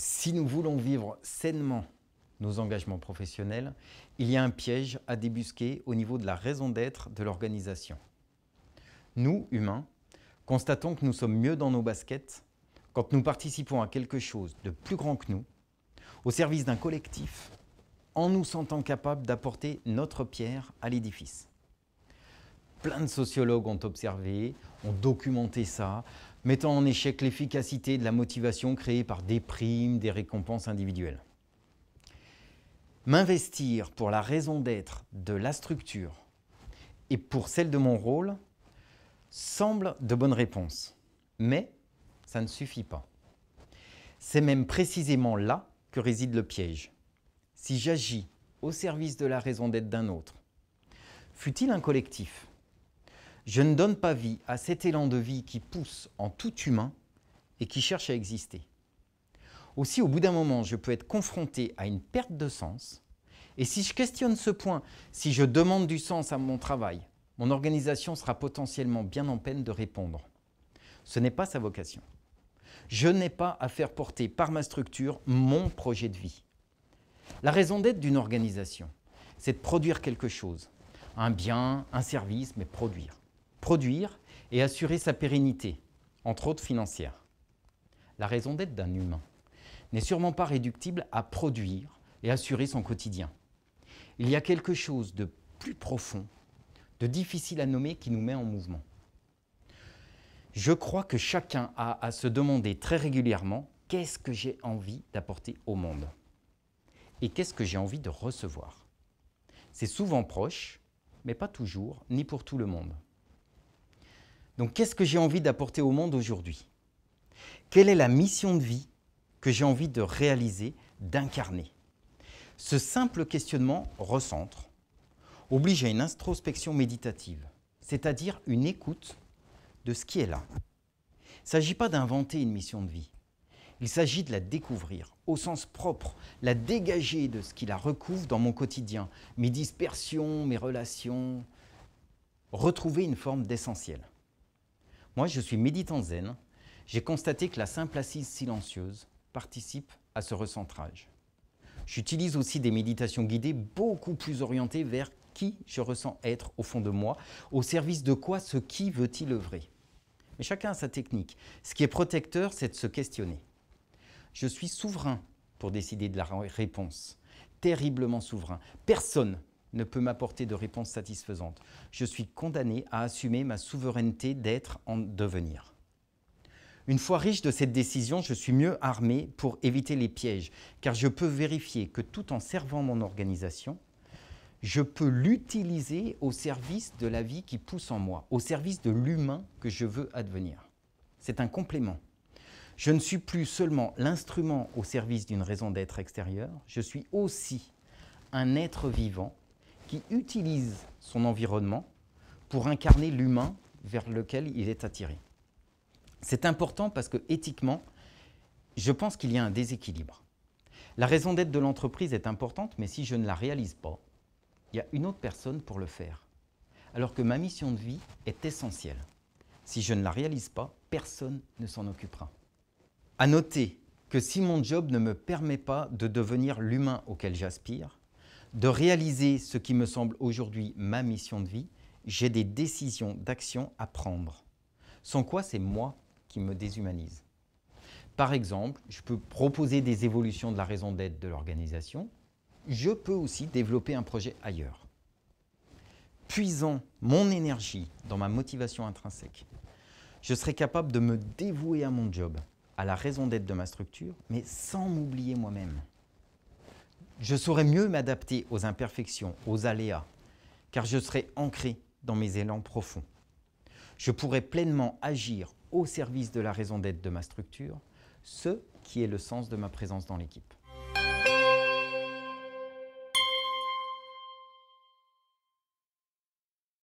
Si nous voulons vivre sainement nos engagements professionnels, il y a un piège à débusquer au niveau de la raison d'être de l'organisation. Nous, humains, constatons que nous sommes mieux dans nos baskets quand nous participons à quelque chose de plus grand que nous, au service d'un collectif, en nous sentant capables d'apporter notre pierre à l'édifice. Plein de sociologues ont observé, ont documenté ça, mettant en échec l'efficacité de la motivation créée par des primes, des récompenses individuelles. M'investir pour la raison d'être de la structure et pour celle de mon rôle semble de bonne réponse, mais ça ne suffit pas. C'est même précisément là que réside le piège. Si j'agis au service de la raison d'être d'un autre, fut-il un collectif je ne donne pas vie à cet élan de vie qui pousse en tout humain et qui cherche à exister. Aussi, au bout d'un moment, je peux être confronté à une perte de sens. Et si je questionne ce point, si je demande du sens à mon travail, mon organisation sera potentiellement bien en peine de répondre. Ce n'est pas sa vocation. Je n'ai pas à faire porter par ma structure mon projet de vie. La raison d'être d'une organisation, c'est de produire quelque chose, un bien, un service, mais produire produire et assurer sa pérennité, entre autres financière. La raison d'être d'un humain n'est sûrement pas réductible à produire et assurer son quotidien. Il y a quelque chose de plus profond, de difficile à nommer qui nous met en mouvement. Je crois que chacun a à se demander très régulièrement qu'est-ce que j'ai envie d'apporter au monde et qu'est-ce que j'ai envie de recevoir. C'est souvent proche, mais pas toujours, ni pour tout le monde. Donc qu'est-ce que j'ai envie d'apporter au monde aujourd'hui Quelle est la mission de vie que j'ai envie de réaliser, d'incarner Ce simple questionnement recentre, oblige à une introspection méditative, c'est-à-dire une écoute de ce qui est là. Il ne s'agit pas d'inventer une mission de vie, il s'agit de la découvrir au sens propre, la dégager de ce qui la recouvre dans mon quotidien, mes dispersions, mes relations, retrouver une forme d'essentiel. Moi, je suis méditant zen. J'ai constaté que la simple assise silencieuse participe à ce recentrage. J'utilise aussi des méditations guidées beaucoup plus orientées vers qui je ressens être au fond de moi, au service de quoi ce qui veut-il œuvrer. Mais chacun a sa technique. Ce qui est protecteur, c'est de se questionner. Je suis souverain pour décider de la réponse, terriblement souverain. Personne ne peut m'apporter de réponse satisfaisante. Je suis condamné à assumer ma souveraineté d'être en devenir. Une fois riche de cette décision, je suis mieux armé pour éviter les pièges, car je peux vérifier que tout en servant mon organisation, je peux l'utiliser au service de la vie qui pousse en moi, au service de l'humain que je veux advenir. C'est un complément. Je ne suis plus seulement l'instrument au service d'une raison d'être extérieure, je suis aussi un être vivant qui utilise son environnement pour incarner l'humain vers lequel il est attiré. C'est important parce que éthiquement, je pense qu'il y a un déséquilibre. La raison d'être de l'entreprise est importante, mais si je ne la réalise pas, il y a une autre personne pour le faire. Alors que ma mission de vie est essentielle. Si je ne la réalise pas, personne ne s'en occupera. À noter que si mon job ne me permet pas de devenir l'humain auquel j'aspire, de réaliser ce qui me semble aujourd'hui ma mission de vie, j'ai des décisions d'action à prendre. Sans quoi, c'est moi qui me déshumanise. Par exemple, je peux proposer des évolutions de la raison d'être de l'organisation. Je peux aussi développer un projet ailleurs. Puisant mon énergie dans ma motivation intrinsèque, je serai capable de me dévouer à mon job, à la raison d'être de ma structure, mais sans m'oublier moi-même. Je saurais mieux m'adapter aux imperfections, aux aléas, car je serai ancré dans mes élans profonds. Je pourrai pleinement agir au service de la raison d'être de ma structure, ce qui est le sens de ma présence dans l'équipe.